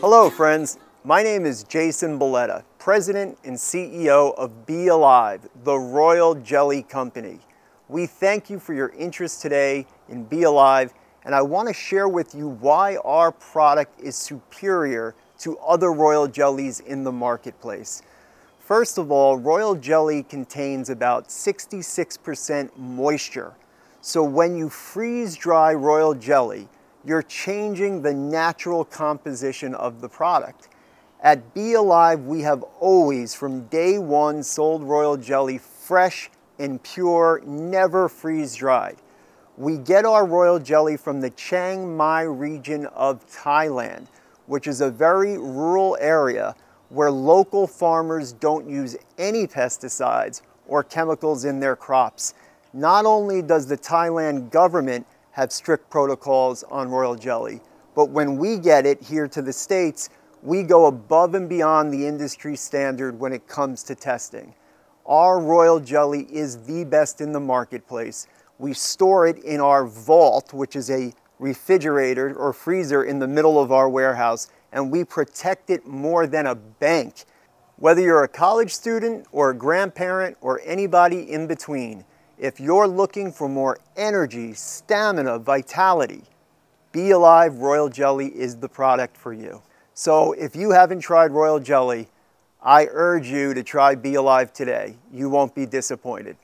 Hello friends, my name is Jason Belletta, President and CEO of Be Alive, the Royal Jelly Company. We thank you for your interest today in Be Alive, and I want to share with you why our product is superior to other royal jellies in the marketplace. First of all, royal jelly contains about 66% moisture. So when you freeze dry royal jelly, you're changing the natural composition of the product. At Be Alive, we have always, from day one, sold royal jelly fresh and pure, never freeze dried. We get our royal jelly from the Chiang Mai region of Thailand, which is a very rural area where local farmers don't use any pesticides or chemicals in their crops. Not only does the Thailand government have strict protocols on royal jelly. But when we get it here to the States, we go above and beyond the industry standard when it comes to testing. Our royal jelly is the best in the marketplace. We store it in our vault, which is a refrigerator or freezer in the middle of our warehouse, and we protect it more than a bank. Whether you're a college student or a grandparent or anybody in between, if you're looking for more energy, stamina, vitality, Be Alive Royal Jelly is the product for you. So if you haven't tried Royal Jelly, I urge you to try Be Alive today. You won't be disappointed.